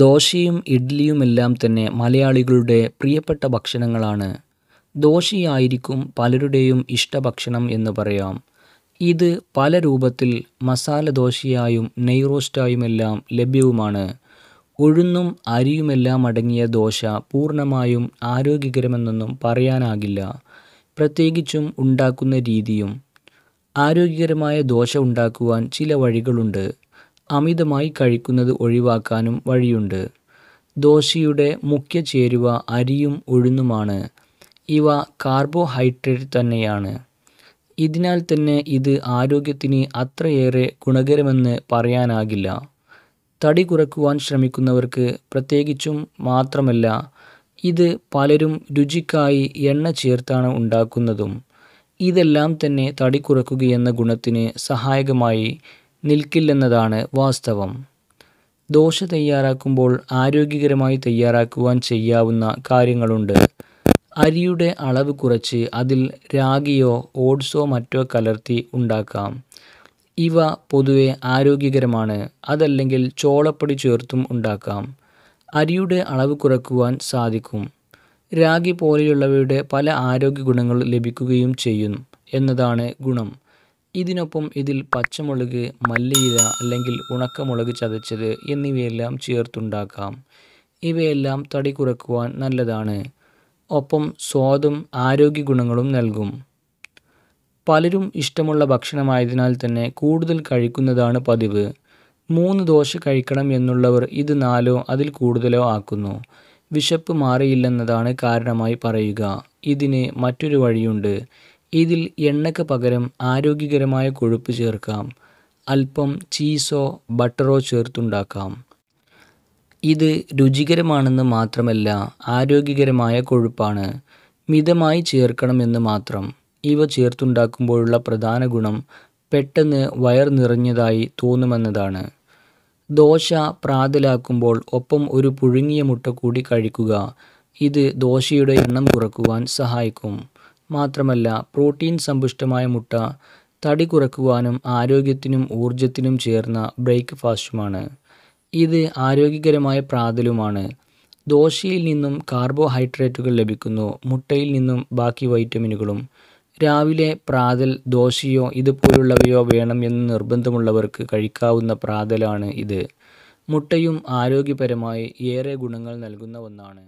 ദോശയും എല്ലാം തന്നെ മലയാളികളുടെ പ്രിയപ്പെട്ട ഭക്ഷണങ്ങളാണ് ദോശയായിരിക്കും പലരുടെയും ഇഷ്ടഭക്ഷണം എന്ന് പറയാം ഇത് പല രൂപത്തിൽ മസാല ദോശയായും എല്ലാം ലഭ്യവുമാണ് ഉഴുന്നും അരിയുമെല്ലാം അടങ്ങിയ ദോശ പൂർണ്ണമായും ആരോഗ്യകരമെന്നൊന്നും പറയാനാകില്ല പ്രത്യേകിച്ചും ഉണ്ടാക്കുന്ന രീതിയും ആരോഗ്യകരമായ ദോശ ഉണ്ടാക്കുവാൻ ചില വഴികളുണ്ട് അമിതമായി കഴിക്കുന്നത് ഒഴിവാക്കാനും വഴിയുണ്ട് ദോശയുടെ മുഖ്യ ചേരുവ അരിയും ഉഴുന്നുമാണ് ഇവ കാർബോഹൈഡ്രേറ്റ് തന്നെയാണ് ഇതിനാൽ തന്നെ ഇത് ആരോഗ്യത്തിന് അത്രയേറെ ഗുണകരമെന്ന് പറയാനാകില്ല തടി കുറക്കുവാൻ ശ്രമിക്കുന്നവർക്ക് പ്രത്യേകിച്ചും മാത്രമല്ല ഇത് പലരും രുചിക്കായി എണ്ണ ചേർത്താണ് ഉണ്ടാക്കുന്നതും ഇതെല്ലാം തന്നെ തടി കുറക്കുകയെന്ന ഗുണത്തിന് സഹായകമായി നിൽക്കില്ലെന്നതാണ് വാസ്തവം ദോശ തയ്യാറാക്കുമ്പോൾ ആരോഗ്യകരമായി തയ്യാറാക്കുവാൻ ചെയ്യാവുന്ന കാര്യങ്ങളുണ്ട് അരിയുടെ അളവ് കുറച്ച് അതിൽ രാഗിയോ ഓട്സോ മറ്റോ കലർത്തി ഉണ്ടാക്കാം ഇവ പൊതുവെ ആരോഗ്യകരമാണ് അതല്ലെങ്കിൽ ചോളപ്പൊടി ചേർത്തും ഉണ്ടാക്കാം അരിയുടെ അളവ് കുറക്കുവാൻ സാധിക്കും രാഗി പോലെയുള്ളവയുടെ പല ആരോഗ്യ ഗുണങ്ങൾ ലഭിക്കുകയും ചെയ്യും എന്നതാണ് ഗുണം ഇതിനൊപ്പം ഇതിൽ പച്ചമുളക് മല്ലിയില അല്ലെങ്കിൽ ഉണക്കമുളക് ചതച്ചത് എന്നിവയെല്ലാം ചേർത്തുണ്ടാക്കാം ഇവയെല്ലാം തടി കുറക്കുവാൻ നല്ലതാണ് ഒപ്പം സ്വാദും ആരോഗ്യ ഗുണങ്ങളും നൽകും പലരും ഇഷ്ടമുള്ള ഭക്ഷണമായതിനാൽ തന്നെ കൂടുതൽ കഴിക്കുന്നതാണ് പതിവ് മൂന്ന് ദോശ കഴിക്കണം എന്നുള്ളവർ ഇത് നാലോ അതിൽ കൂടുതലോ ആക്കുന്നു വിശപ്പ് മാറിയില്ലെന്നതാണ് കാരണമായി പറയുക ഇതിന് മറ്റൊരു വഴിയുണ്ട് ഇതിൽ എണ്ണയ്ക്ക് പകരം ആരോഗ്യകരമായ കൊഴുപ്പ് ചേർക്കാം അല്പം ചീസോ ബട്ടറോ ചേർത്തുണ്ടാക്കാം ഇത് രുചികരമാണെന്ന് മാത്രമല്ല ആരോഗ്യകരമായ കൊഴുപ്പാണ് മിതമായി ചേർക്കണമെന്ന് മാത്രം ഇവ ചേർത്തുണ്ടാക്കുമ്പോഴുള്ള പ്രധാന ഗുണം പെട്ടെന്ന് വയർ നിറഞ്ഞതായി തോന്നുമെന്നതാണ് ദോശ പ്രാതലാക്കുമ്പോൾ ഒപ്പം ഒരു പുഴുങ്ങിയ മുട്ട കൂടി കഴിക്കുക ഇത് ദോശയുടെ എണ്ണം കുറക്കുവാൻ സഹായിക്കും മാത്രമല്ല പ്രോട്ടീൻ സമ്പുഷ്ടമായ മുട്ട തടി കുറക്കുവാനും ആരോഗ്യത്തിനും ഊർജത്തിനും ചേർന്ന ബ്രേക്ക്ഫാസ്റ്റുമാണ് ഇത് ആരോഗ്യകരമായ പ്രാതലുമാണ് ദോശയിൽ നിന്നും കാർബോഹൈഡ്രേറ്റുകൾ ലഭിക്കുന്നു മുട്ടയിൽ നിന്നും ബാക്കി വൈറ്റമിനുകളും രാവിലെ പ്രാതൽ ദോശയോ ഇതുപോലുള്ളവയോ വേണം എന്ന് നിർബന്ധമുള്ളവർക്ക് കഴിക്കാവുന്ന പ്രാതലാണ് ഇത് മുട്ടയും ആരോഗ്യപരമായി ഏറെ ഗുണങ്ങൾ നൽകുന്ന ഒന്നാണ്